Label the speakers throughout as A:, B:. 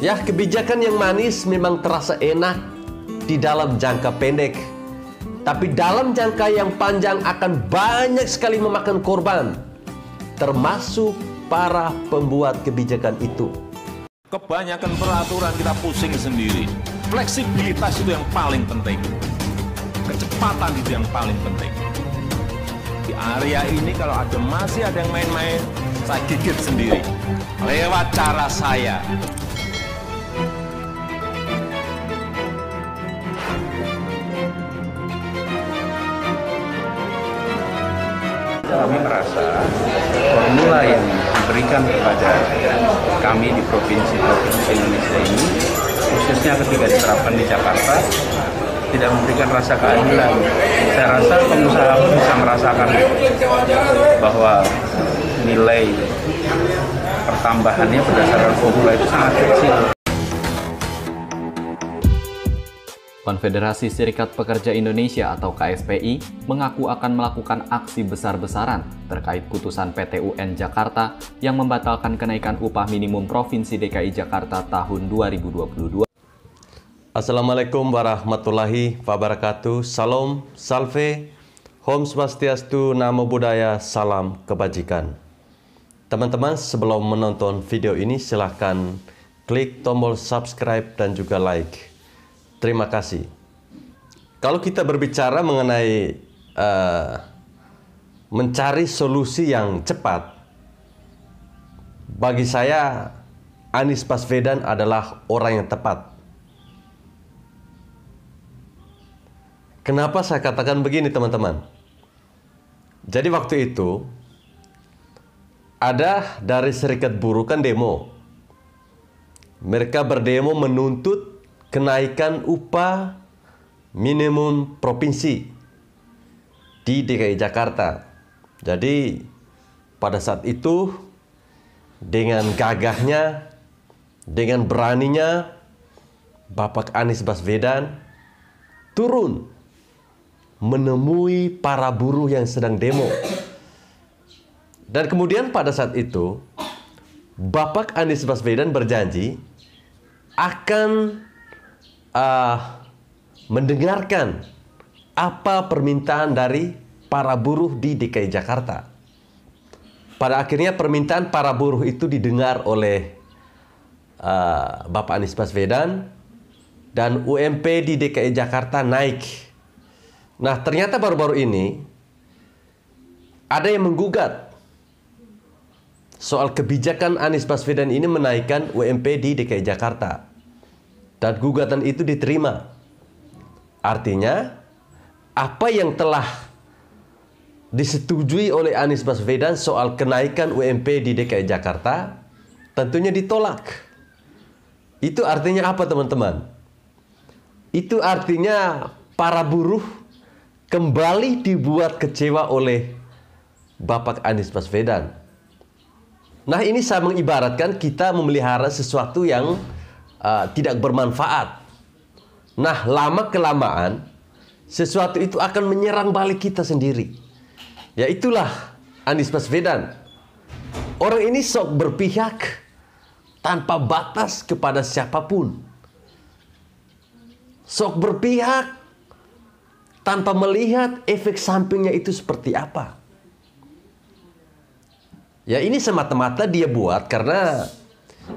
A: Ya, kebijakan yang manis memang terasa enak di dalam jangka pendek. Tapi dalam jangka yang panjang akan banyak sekali memakan korban, termasuk para pembuat kebijakan itu. Kebanyakan peraturan kita pusing sendiri. Fleksibilitas itu yang paling penting. Kecepatan itu yang paling penting. Di area ini kalau ada masih ada yang main-main, saya gigit sendiri. Lewat cara saya. kami merasa formula yang diberikan kepada kami di provinsi-provinsi Indonesia ini, khususnya ketika diterapkan di Jakarta, tidak memberikan rasa keadilan. Saya rasa pengusaha pun bisa merasakan bahwa nilai pertambahannya berdasarkan formula itu sangat kecil Konfederasi Serikat Pekerja Indonesia atau KSPI mengaku akan melakukan aksi besar-besaran terkait putusan PT UN Jakarta yang membatalkan kenaikan upah minimum Provinsi DKI Jakarta tahun 2022. Assalamualaikum warahmatullahi wabarakatuh. Salam, salve, Om Swastiastu, Namo Buddhaya, Salam Kebajikan. Teman-teman, sebelum menonton video ini silahkan klik tombol subscribe dan juga like terima kasih. Kalau kita berbicara mengenai uh, mencari solusi yang cepat, bagi saya Anies Baswedan adalah orang yang tepat. Kenapa saya katakan begini, teman-teman? Jadi, waktu itu ada dari serikat buruh kan demo. Mereka berdemo menuntut kenaikan upah minimum provinsi di DKI Jakarta. Jadi pada saat itu dengan gagahnya, dengan beraninya Bapak Anies Baswedan turun menemui para buruh yang sedang demo. Dan kemudian pada saat itu Bapak Anies Baswedan berjanji akan uh, mendengarkan apa permintaan dari para buruh di DKI Jakarta. Pada akhirnya permintaan para buruh itu didengar oleh uh, Bapak Anies Baswedan dan UMP di DKI Jakarta naik. Nah ternyata baru-baru ini ada yang menggugat soal kebijakan Anies Baswedan ini menaikkan UMP di DKI Jakarta dan gugatan itu diterima. Artinya, apa yang telah disetujui oleh Anies Baswedan soal kenaikan UMP di DKI Jakarta tentunya ditolak. Itu artinya apa, teman-teman? Itu artinya para buruh kembali dibuat kecewa oleh Bapak Anies Baswedan. Nah, ini saya mengibaratkan kita memelihara sesuatu yang uh, tidak bermanfaat. Nah, lama kelamaan sesuatu itu akan menyerang balik kita sendiri. Ya itulah Anies Baswedan. Orang ini sok berpihak tanpa batas kepada siapapun. Sok berpihak tanpa melihat efek sampingnya itu seperti apa. Ya ini semata-mata dia buat karena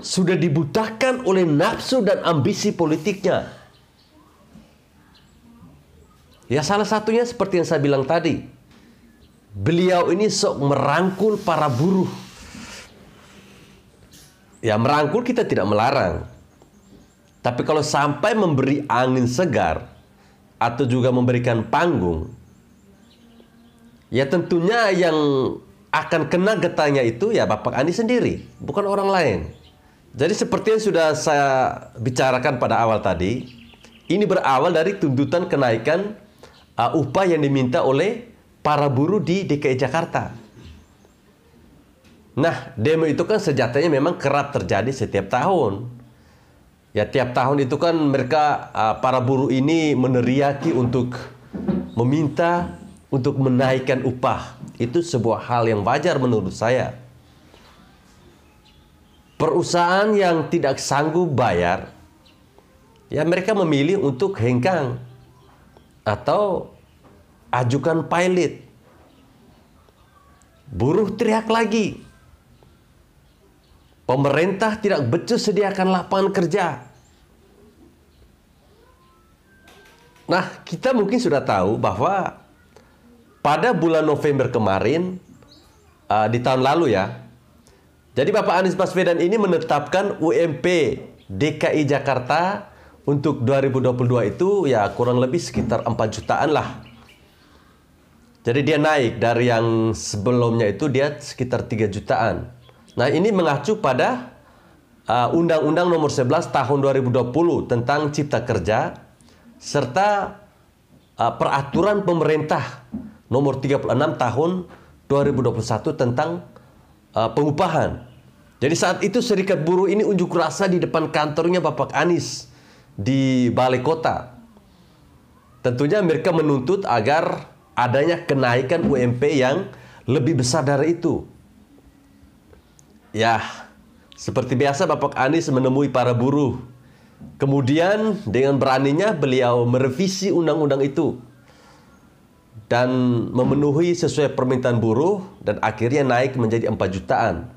A: sudah dibutahkan oleh nafsu dan ambisi politiknya. Ya salah satunya seperti yang saya bilang tadi. Beliau ini sok merangkul para buruh. Ya merangkul kita tidak melarang. Tapi kalau sampai memberi angin segar atau juga memberikan panggung, ya tentunya yang akan kena getahnya itu ya Bapak Andi sendiri, bukan orang lain. Jadi seperti yang sudah saya bicarakan pada awal tadi, ini berawal dari tuntutan kenaikan uh, upah yang diminta oleh para buruh di DKI Jakarta. Nah, demo itu kan sejatinya memang kerap terjadi setiap tahun. Ya, tiap tahun itu kan mereka uh, para buruh ini meneriaki untuk meminta untuk menaikkan upah. Itu sebuah hal yang wajar menurut saya perusahaan yang tidak sanggup bayar, ya mereka memilih untuk hengkang atau ajukan pilot. Buruh teriak lagi. Pemerintah tidak becus sediakan lapangan kerja. Nah, kita mungkin sudah tahu bahwa pada bulan November kemarin, uh, di tahun lalu ya, jadi Bapak Anies Baswedan ini menetapkan UMP DKI Jakarta untuk 2022 itu ya kurang lebih sekitar 4 jutaan lah. Jadi dia naik dari yang sebelumnya itu dia sekitar 3 jutaan. Nah, ini mengacu pada uh, Undang-Undang uh, Nomor 11 Tahun 2020 tentang Cipta Kerja serta uh, peraturan pemerintah Nomor 36 Tahun 2021 tentang uh, pengupahan. Jadi hmm. saat itu serikat buruh ini unjuk rasa di depan kantornya Bapak Anies di balai kota. Tentunya mereka menuntut agar adanya kenaikan UMP yang lebih besar dari itu. Ya, seperti biasa Bapak Anies menemui para buruh. Kemudian dengan beraninya beliau merevisi undang-undang itu dan memenuhi sesuai permintaan buruh dan akhirnya naik menjadi 4 jutaan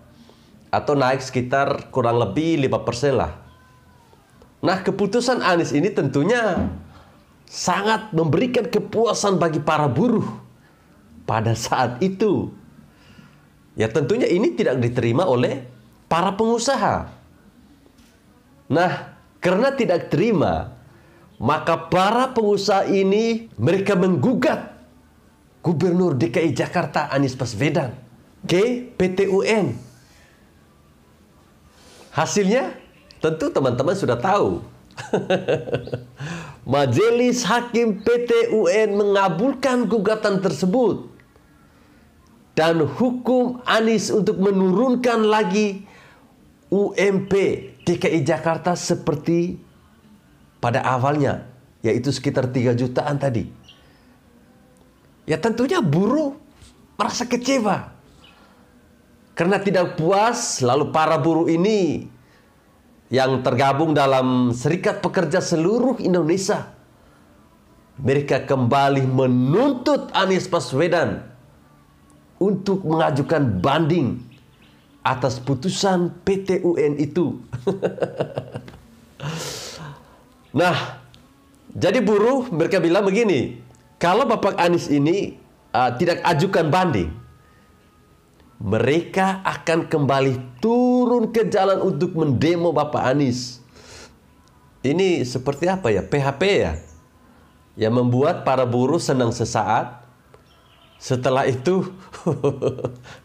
A: atau naik sekitar kurang lebih 5% lah. Nah, keputusan Anies ini tentunya sangat memberikan kepuasan bagi para buruh pada saat itu. Ya tentunya ini tidak diterima oleh para pengusaha. Nah, karena tidak terima, maka para pengusaha ini mereka menggugat Gubernur DKI Jakarta Anies Baswedan ke PTUN. Hasilnya tentu teman-teman sudah tahu. Majelis Hakim PT UN mengabulkan gugatan tersebut. Dan hukum Anies untuk menurunkan lagi UMP DKI Jakarta seperti pada awalnya, yaitu sekitar 3 jutaan tadi. Ya tentunya buruh merasa kecewa karena tidak puas, lalu para buruh ini yang tergabung dalam Serikat Pekerja seluruh Indonesia, mereka kembali menuntut Anies Baswedan untuk mengajukan banding atas putusan PT UN itu. nah, jadi buruh mereka bilang begini, kalau Bapak Anies ini uh, tidak ajukan banding, mereka akan kembali turun ke jalan untuk mendemo Bapak Anies. Ini seperti apa ya? PHP ya? Yang membuat para buruh senang sesaat. Setelah itu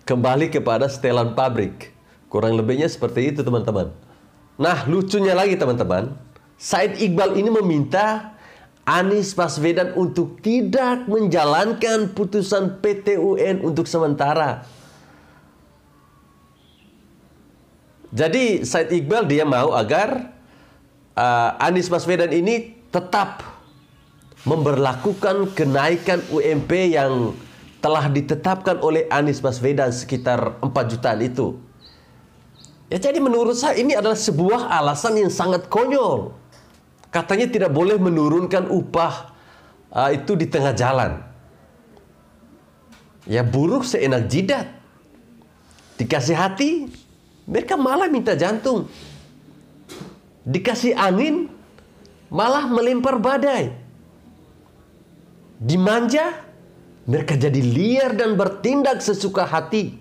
A: kembali kepada setelan pabrik. Kurang lebihnya seperti itu teman-teman. Nah lucunya lagi teman-teman. Said Iqbal ini meminta Anies Baswedan untuk tidak menjalankan putusan PTUN untuk sementara Jadi Said Iqbal dia mau agar uh, Anies Baswedan ini tetap memperlakukan kenaikan UMP yang telah ditetapkan oleh Anies Baswedan sekitar 4 jutaan itu. Ya jadi menurut saya ini adalah sebuah alasan yang sangat konyol. Katanya tidak boleh menurunkan upah uh, itu di tengah jalan. Ya buruk seenak jidat. Dikasih hati, mereka malah minta jantung. Dikasih angin, malah melempar badai. Dimanja, mereka jadi liar dan bertindak sesuka hati.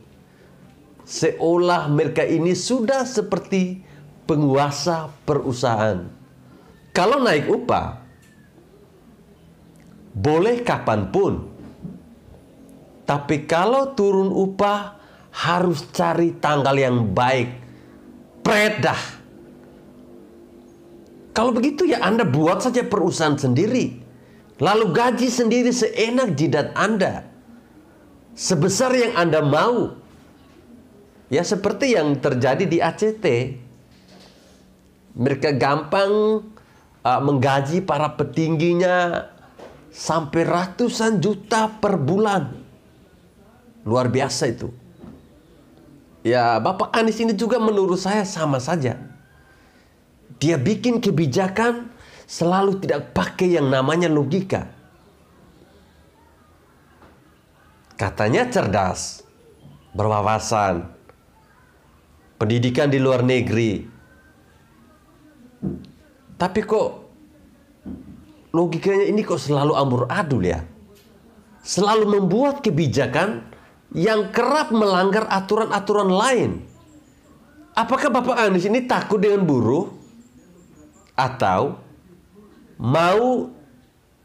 A: Seolah mereka ini sudah seperti penguasa perusahaan. Kalau naik upah, boleh kapanpun. Tapi kalau turun upah, harus cari tanggal yang baik. Predah. Kalau begitu ya Anda buat saja perusahaan sendiri. Lalu gaji sendiri seenak jidat Anda. Sebesar yang Anda mau. Ya seperti yang terjadi di ACT. Mereka gampang uh, menggaji para petingginya sampai ratusan juta per bulan. Luar biasa itu. Ya, Bapak Anies ini juga menurut saya sama saja. Dia bikin kebijakan selalu tidak pakai yang namanya logika. Katanya cerdas, berwawasan, pendidikan di luar negeri. Tapi kok logikanya ini kok selalu ambur adul ya? Selalu membuat kebijakan yang kerap melanggar aturan-aturan lain. Apakah Bapak Anies ini takut dengan buruh atau mau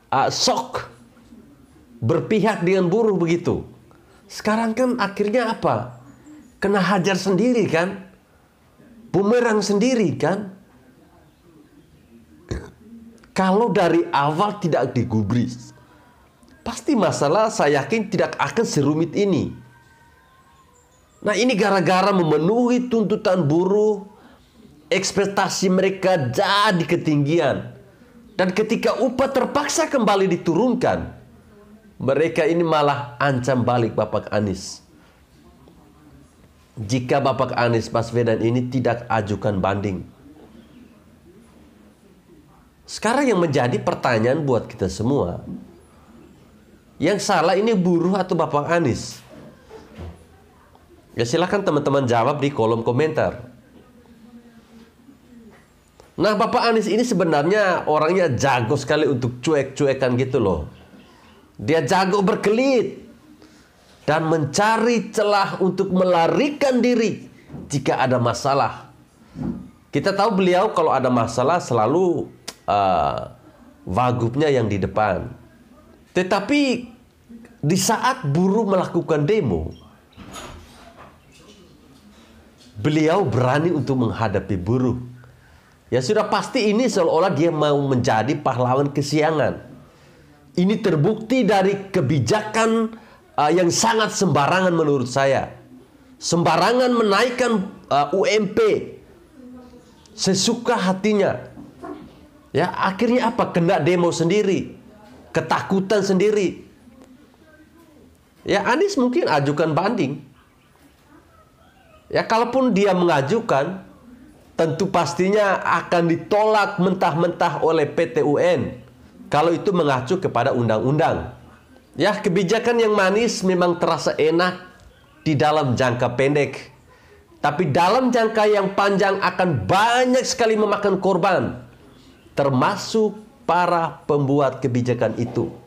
A: uh, sok berpihak dengan buruh begitu? Sekarang kan akhirnya apa? Kena hajar sendiri kan? Bumerang sendiri kan? Kalau dari awal tidak digubris, Pasti masalah saya yakin tidak akan serumit ini. Nah ini gara-gara memenuhi tuntutan buruh, ekspektasi mereka jadi ketinggian. Dan ketika upah terpaksa kembali diturunkan, mereka ini malah ancam balik Bapak Anies. Jika Bapak Anies Baswedan ini tidak ajukan banding. Sekarang yang menjadi pertanyaan buat kita semua, yang salah ini buruh atau Bapak Anies? Ya silahkan teman-teman jawab di kolom komentar. Nah Bapak Anies ini sebenarnya orangnya jago sekali untuk cuek-cuekan gitu loh. Dia jago berkelit dan mencari celah untuk melarikan diri jika ada masalah. Kita tahu beliau kalau ada masalah selalu uh, wagubnya yang di depan. Tetapi di saat buruh melakukan demo, beliau berani untuk menghadapi buruh. Ya sudah pasti ini seolah-olah dia mau menjadi pahlawan kesiangan. Ini terbukti dari kebijakan uh, yang sangat sembarangan menurut saya. Sembarangan menaikkan uh, UMP sesuka hatinya. Ya, akhirnya apa? Kena demo sendiri ketakutan sendiri. Ya Anies mungkin ajukan banding. Ya kalaupun dia mengajukan, tentu pastinya akan ditolak mentah-mentah oleh PTUN. kalau itu mengacu kepada undang-undang. Ya kebijakan yang manis memang terasa enak di dalam jangka pendek. Tapi dalam jangka yang panjang akan banyak sekali memakan korban. Termasuk para pembuat kebijakan itu.